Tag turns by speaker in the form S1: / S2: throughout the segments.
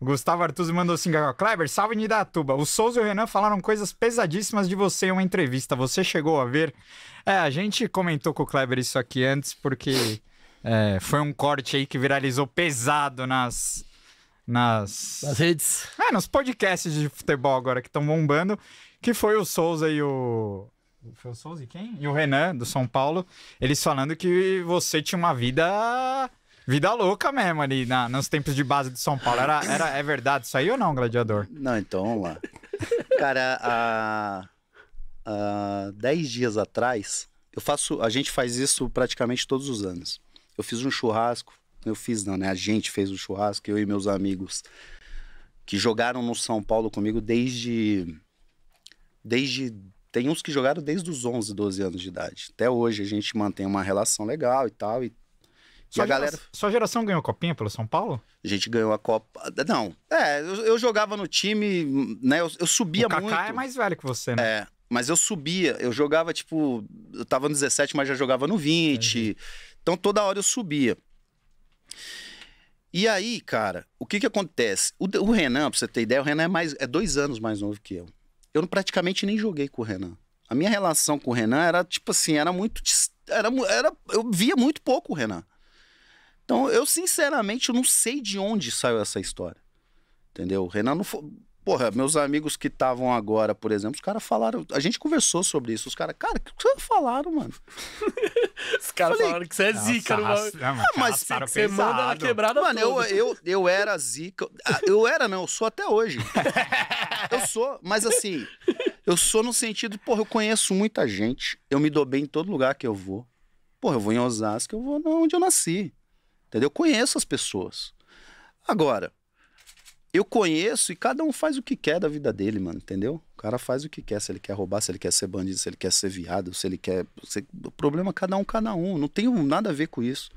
S1: Gustavo Artuzzi mandou assim, Kleber, salve Nidatuba. O Souza e o Renan falaram coisas pesadíssimas de você em uma entrevista. Você chegou a ver? É, a gente comentou com o Kleber isso aqui antes, porque é, foi um corte aí que viralizou pesado nas... Nas... Nas redes. É, nos podcasts de futebol agora que estão bombando, que foi o Souza e o... Foi o Souza e quem? E o Renan, do São Paulo. Eles falando que você tinha uma vida Vida louca mesmo ali na, nos tempos de base de São Paulo. Era, era, é verdade isso aí ou não, gladiador? Não, então vamos lá. Cara, há, há dias atrás, eu faço. A gente faz isso praticamente todos os anos. Eu fiz um churrasco. Eu fiz, não, né? A gente fez um churrasco, eu e meus amigos que jogaram no São Paulo comigo desde. Desde tem uns que jogaram desde os 11, 12 anos de idade. Até hoje a gente mantém uma relação legal e tal, e sua, a galera... geração, sua geração ganhou copinha pelo São Paulo? A gente ganhou a Copa. Não. É, eu, eu jogava no time, né? Eu, eu subia o Kaká muito. O é mais velho que você, né? É. Mas eu subia, eu jogava, tipo, eu tava no 17, mas já jogava no 20. É. Então toda hora eu subia. E aí, cara, o que que acontece? O, o, Renan, pra você ter ideia, o Renan é, mais, é dois anos mais novo que eu. Eu praticamente nem joguei com o Renan. A minha relação com o Renan era, tipo assim, era muito. Era, era, eu via muito pouco o Renan. Então, eu sinceramente eu não sei de onde saiu essa história. Entendeu? O Renan não foi. Porra, meus amigos que estavam agora, por exemplo, os caras falaram. A gente conversou sobre isso. Os caras, cara, o que vocês falaram, mano? os caras falaram que você é nossa, zica, mano. Ah, mas você, ah, você manda na quebrada Mano, eu, eu, eu era zica. Ah, eu era, não, eu sou até hoje. eu sou, mas assim, eu sou no sentido, porra, eu conheço muita gente. Eu me dou bem em todo lugar que eu vou. Porra, eu vou em Osasco, eu vou onde eu nasci. Entendeu? Eu conheço as pessoas. Agora, eu conheço e cada um faz o que quer da vida dele, mano, entendeu? O cara faz o que quer, se ele quer roubar, se ele quer ser bandido, se ele quer ser viado, se ele quer. Se... O problema é cada um, cada um. Não tenho nada a ver com isso.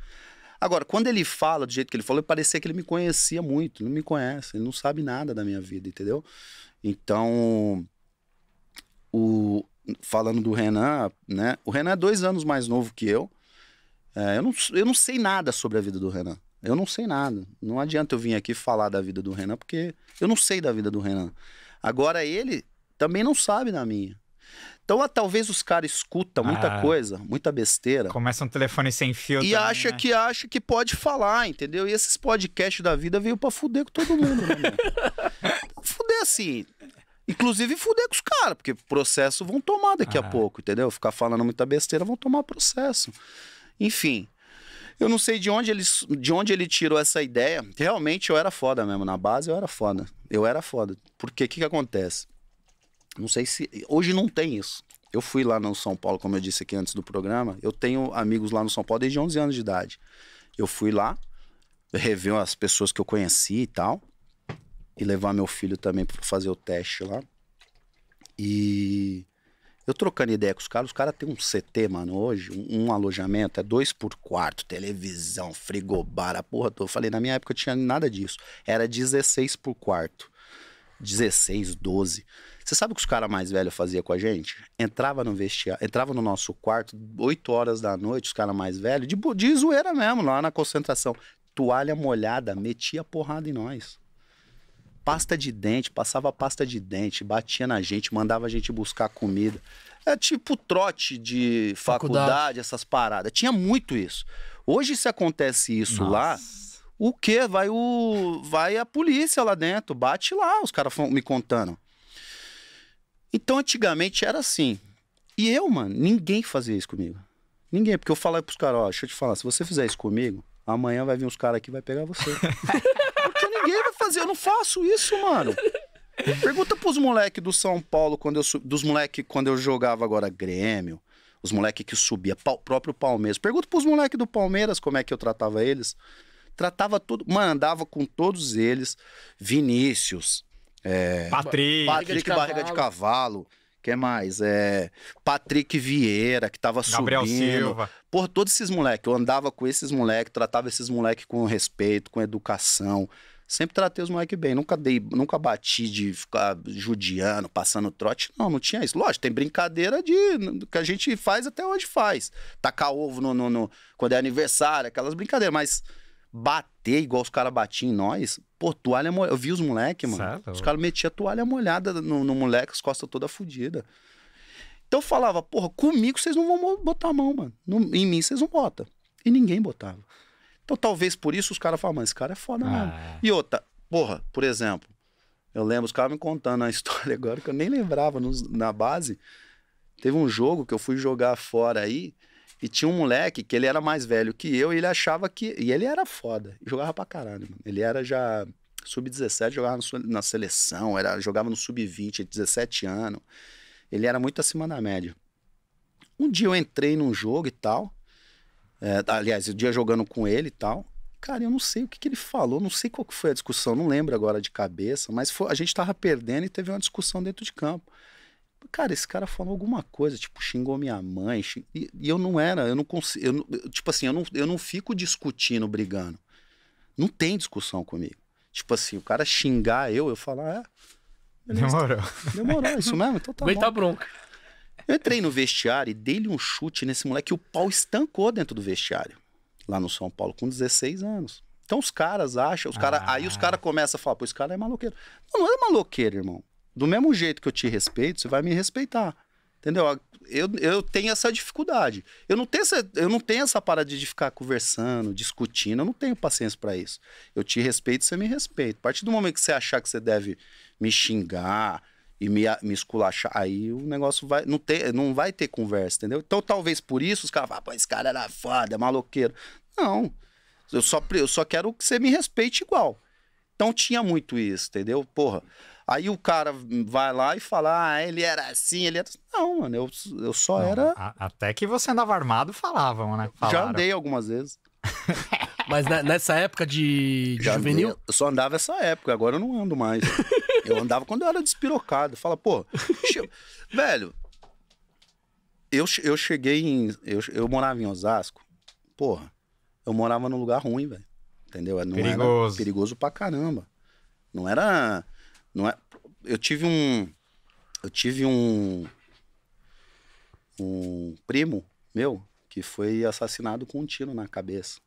S1: Agora, quando ele fala do jeito que ele falou, parecia que ele me conhecia muito. Não me conhece, ele não sabe nada da minha vida, entendeu? Então, o falando do Renan, né? O Renan é dois anos mais novo que eu. É, eu, não, eu não sei nada sobre a vida do Renan. Eu não sei nada. Não adianta eu vir aqui falar da vida do Renan, porque eu não sei da vida do Renan. Agora ele também não sabe da minha. Então, talvez os caras escutam muita ah, coisa, muita besteira. Começa um telefone sem fio. E também, acha né? que acha que pode falar, entendeu? E esses podcasts da vida veio pra fuder com todo mundo, né? fuder assim. Inclusive fuder com os caras, porque processo vão tomar daqui ah. a pouco, entendeu? Ficar falando muita besteira, vão tomar processo. Enfim, eu não sei de onde ele, de onde ele tirou essa ideia. Realmente eu era foda mesmo. Na base eu era foda. Eu era foda. Porque o que, que acontece? Não sei se. Hoje não tem isso. Eu fui lá no São Paulo, como eu disse aqui antes do programa. Eu tenho amigos lá no São Paulo desde 11 anos de idade. Eu fui lá, rever as pessoas que eu conheci e tal. E levar meu filho também para fazer o teste lá. E eu trocando ideia com os caras, os caras têm um CT, mano, hoje, um, um, alojamento, é dois por quarto, televisão, frigobar, a porra toda. Eu falei, na minha época eu tinha nada disso. Era 16 por quarto. 16, 12. Você sabe o que os caras mais velhos faziam com a gente? Entrava no vestiário, entrava no nosso quarto, 8 horas da noite, os caras mais velhos, de, de zoeira mesmo, lá na concentração. Toalha molhada, metia porrada em nós pasta de dente, passava pasta de dente, batia na gente, mandava a gente buscar comida. É tipo trote de faculdade, faculdade essas paradas. Tinha muito isso. Hoje, se acontece isso Nossa. lá, o que Vai o. Vai a polícia lá dentro, bate lá, os caras me contando. Então, antigamente era assim. E eu, mano, ninguém fazia isso comigo. Ninguém, porque eu falava pros caras, ó, deixa eu te falar, se você fizer isso comigo, amanhã vai vir uns caras aqui e vai pegar você. ninguém vai fazer, eu não faço isso, mano. Pergunta pros moleques do São Paulo quando eu dos moleques quando eu jogava agora Grêmio, os moleques que subia, pau, próprio Palmeiras. Pergunta pros moleques do Palmeiras como é que eu tratava eles. Tratava tudo mano, andava com todos eles, Vinícius, é, Patrick, Patrick Barriga de Cavalo, que mais? É, Patrick Vieira, que tava Gabriel subindo. Gabriel Silva. Por todos esses moleques. Eu andava com esses moleques, tratava esses moleques com respeito, com educação sempre tratei os moleques bem. Nunca dei, nunca bati de ficar judiando, passando trote. Não, não tinha isso. Lógico, tem brincadeira de que a gente faz até hoje faz. Tacar ovo no, no, no quando é aniversário, aquelas brincadeiras, mas bater igual os caras batiam em nós. Pô, toalha molhada. Eu vi os moleques, mano. Certo. É os caras metiam toalha molhada no, no moleque, as costas toda fodidas. Então eu falava, porra, comigo vocês não vão botar a mão, mano. No, em mim vocês não botam. E ninguém botava. Então talvez por isso os caras falam, mas esse cara é foda ah. mesmo. É. E outra, porra, por exemplo, eu lembro os caras me contando a história agora que eu nem lembrava nos, na base. Teve um jogo que eu fui jogar fora aí e tinha um moleque que ele era mais velho que eu e ele achava que. E ele era foda. Jogava pra caralho, mano. Ele era já sub-17, jogava no, na seleção, era, jogava no sub-20, 17 anos. Ele era muito acima da média. Um dia eu entrei num jogo e tal. É, tá, aliás, o dia jogando com ele e tal. Cara, eu não sei o que, que, ele falou, não sei qual que foi a discussão, não lembro agora de cabeça, mas foi, a gente tava perdendo e teve uma discussão dentro de campo. Cara, esse cara falou alguma coisa, tipo, xingou minha mãe, xing... e, e, eu não era, eu não consigo, tipo assim, eu não, eu não fico discutindo, brigando. Não tem discussão comigo. Tipo assim, o cara xingar eu, eu falar, ah, é. Demorou. Demorou, isso mesmo? Então tá Aguenta bom. a bronca. Eu entrei no vestiário e dei-lhe um chute nesse moleque. E o pau estancou dentro do vestiário. Lá no São Paulo, com 16 anos. Então os caras acham, os cara, ah. aí os caras começam a falar, pô, esse cara é maloqueiro. Não, não é maloqueiro, irmão. Do mesmo jeito que eu te respeito, você vai me respeitar. Entendeu? Eu, eu tenho essa dificuldade. Eu não, tenho essa, eu não tenho essa parada de ficar conversando, discutindo. Eu não tenho paciência para isso. Eu te respeito, você me respeita. A partir do momento que você achar que você deve me xingar, e me, me esculachar, aí o negócio vai. Não, ter, não vai ter conversa, entendeu? Então talvez por isso os caras falam, ah, pô, esse cara era foda, é maloqueiro. Não. Eu só, eu só quero que você me respeite igual. Então tinha muito isso, entendeu? Porra. Aí o cara vai lá e fala, ah, ele era assim, ele era. Assim. Não, mano, eu, eu só não, era. A, até que você andava armado, falavam, né? Falaram. Já andei algumas vezes. Mas nessa época de, de juvenil? Andei, eu só andava essa época, agora eu não ando mais. Eu andava quando eu era despirocado. Fala, pô, velho, eu, eu cheguei em. Eu, eu morava em Osasco, porra, eu morava num lugar ruim, velho. Entendeu? Não perigoso. perigoso pra caramba. Não era. Não é, eu tive um. Eu tive um. Um primo meu que foi assassinado com um tiro na cabeça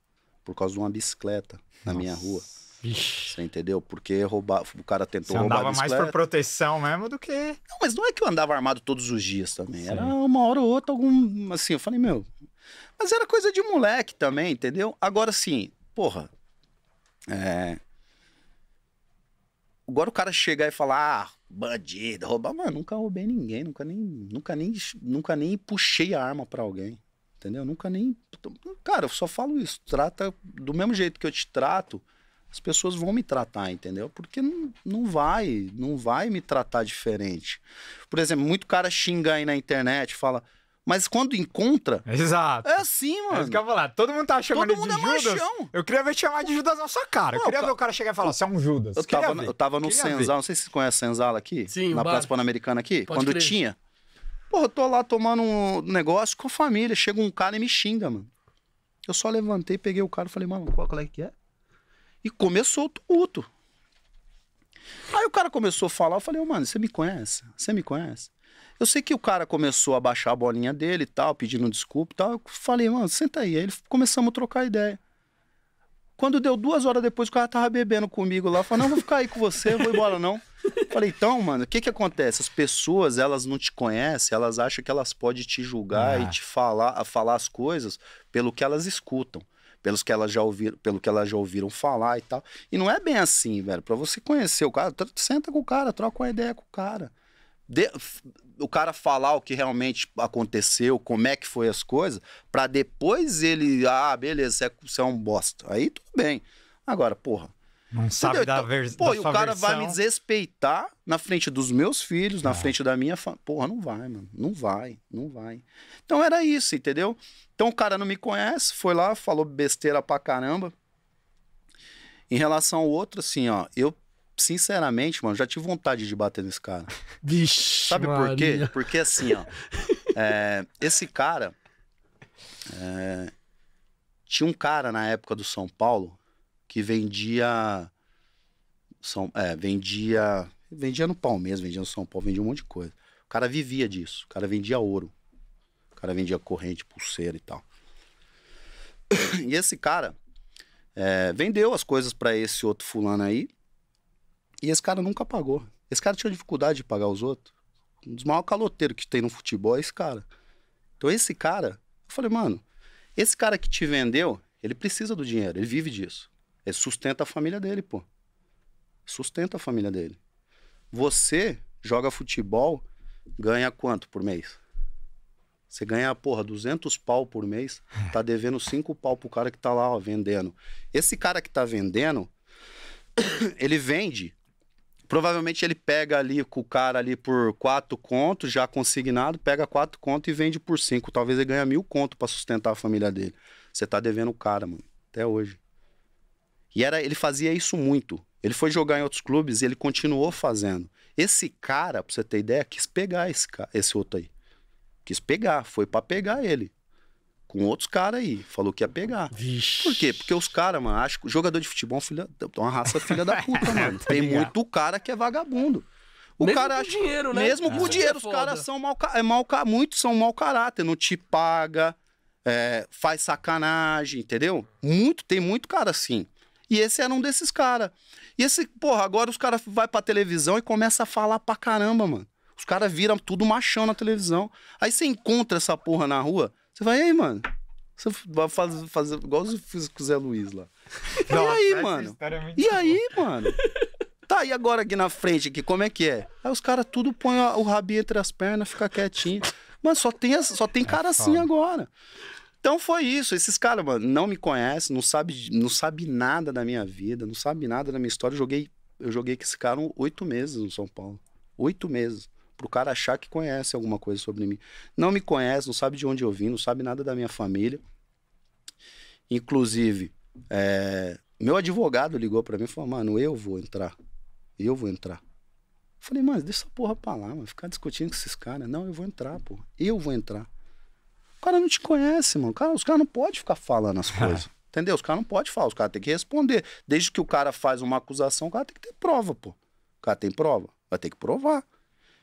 S1: por causa de uma bicicleta na Nossa. minha rua. Ixi. Você entendeu? Porque roubar, o cara tentou Você roubar andava mais por proteção mesmo do que... Não, mas não é que eu andava armado todos os dias também. Sim. Era uma hora ou outra, algum... Assim, eu falei, meu... Mas era coisa de moleque também, entendeu? Agora, assim, porra... É... Agora o cara chegar e falar, ah, bandido, roubar... Mano, nunca roubei ninguém, nunca nem, nunca nem, nunca nem puxei a arma para alguém entendeu? Nunca nem. Cara, eu só falo isso. Trata do mesmo jeito que eu te trato, as pessoas vão me tratar, entendeu? Porque não, não vai, não vai me tratar diferente. Por exemplo, muito cara xinga aí na internet, fala, mas quando encontra. Exato. É assim, é mano. É isso que eu falar. Todo mundo tá chamando Todo mundo de é Judas. Machão. Eu queria ver te chamar de Judas na sua cara. eu queria eu ver o cara chegar e falar, você é um Judas. Eu tava, eu tava no Senzal, Senzala, não sei se você conhece a Senzala aqui. Sim, Na Praça Pan-Americana aqui. Pode quando crer. tinha. Porra, eu tô lá tomando um negócio com a família. Chega um cara e me xinga, mano. Eu só levantei, peguei o cara e falei, mano, qual, qual é que é? E começou o tumulto. Aí o cara começou a falar, eu falei, oh, mano, você me conhece? Você me conhece? Eu sei que o cara começou a baixar a bolinha dele e tal, pedindo desculpa e tal. Eu falei, mano, senta aí. Aí começamos a trocar ideia. Quando deu duas horas depois, o cara tava bebendo comigo lá. Falei, não, vou ficar aí com você, vou embora não. Falei, então, mano, o que que acontece? As pessoas, elas não te conhecem, elas acham que elas podem te julgar ah. e te falar, falar as coisas pelo que elas escutam pelos que elas já ouvir pelo que elas já ouviram falar e tal. E não é bem assim, velho. Para você conhecer o cara, senta com o cara, troca uma ideia com o cara. De, o cara falar o que realmente aconteceu, como é que foi as coisas, para depois ele, ah, beleza, você é, você é um bosta. Aí tudo bem. Agora, porra, não sabe Entendeu? da, então, ver... Pô, da e o cara versão. vai me desrespeitar na frente dos meus filhos, na é. frente da minha família. Porra, não vai, mano. Não vai, não vai. Então era isso, entendeu? Então o cara não me conhece, foi lá, falou besteira pra caramba. Em relação ao outro, assim, ó, eu, sinceramente, mano, já tive vontade de bater nesse cara. Vixe. Sabe Maria. por quê? Porque assim, ó. é, esse cara. É, tinha um cara na época do São Paulo, que vendia. São, é, vendia. Vendia no Palmeiras, vendia no São Paulo, vendia um monte de coisa. O cara vivia disso. O cara vendia ouro. O cara vendia corrente, pulseira e tal. E esse cara é, vendeu as coisas para esse outro fulano aí. E esse cara nunca pagou. Esse cara tinha dificuldade de pagar os outros. Um dos maiores caloteiros que tem no futebol é esse cara. Então esse cara, eu falei, mano, esse cara que te vendeu, ele precisa do dinheiro, ele vive disso. Ele sustenta a família dele, pô. Sustenta a família dele. Você joga futebol, ganha quanto por mês? Você ganha, porra, 200 pau por mês, tá devendo 5 pau pro cara que tá lá, ó, vendendo. Esse cara que tá vendendo, ele vende. Provavelmente ele pega ali com o cara ali por 4 contos, já consignado, pega 4 contos e vende por 5. Talvez ele ganhe mil conto para sustentar a família dele. Você tá devendo o cara, mano, até hoje. E era, ele fazia isso muito. Ele foi jogar em outros clubes e ele continuou fazendo. Esse cara, pra você ter ideia, quis pegar esse, cara, esse outro aí. Quis pegar, foi para pegar ele. Com outros caras aí. Falou que ia pegar. Vixe. Por quê? Porque os caras, mano, acham que jogador de futebol filha, é uma raça filha da puta, mano. Tá tem muito cara que é vagabundo.
S2: O mesmo cara com acha, dinheiro, né? Mesmo ah, com é dinheiro, é os caras são
S1: mal, é mal, muitos são mau caráter, não te paga, é, faz sacanagem, entendeu? Muito, tem muito cara assim. E esse era um desses caras. E esse, porra, agora os caras vai pra televisão e começa a falar pra caramba, mano. Os caras viram tudo machão na televisão. Aí você encontra essa porra na rua, você vai, aí, mano? Você vai fazer, fazer igual eu fiz com o Zé Luiz lá. e aí, mano? É e boa. aí, mano? Tá, e agora aqui na frente, aqui, como é que é? Aí os caras tudo põem o rabinho entre as pernas, fica quietinho. Mano, só tem, só tem é cara assim agora. Então foi isso. Esses caras, mano, não me conhecem, não sabe, não sabe nada da minha vida, não sabe nada da minha história. Eu joguei, eu joguei com esse cara oito meses no São Paulo. Oito meses. Pro cara achar que conhece alguma coisa sobre mim. Não me conhece, não sabe de onde eu vim, não sabe nada da minha família. Inclusive, é, meu advogado ligou para mim e falou: mano, eu vou entrar. Eu vou entrar. Falei, mano, deixa essa porra pra lá, mano. Ficar discutindo com esses caras. Não, eu vou entrar, pô. Eu vou entrar. O cara não te conhece, mano. Cara, os caras não podem ficar falando as coisas. entendeu? Os caras não podem falar, os caras têm que responder. Desde que o cara faz uma acusação, o cara tem que ter prova, pô. O cara tem prova, vai ter que provar.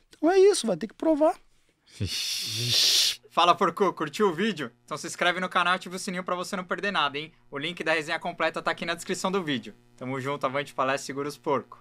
S1: Então é isso, vai ter que provar. Fala, Porco, curtiu o vídeo? Então se inscreve no canal e ativa o sininho para você não perder nada, hein? O link da resenha completa tá aqui na descrição do vídeo. Tamo junto, avante palestra, segura os porco.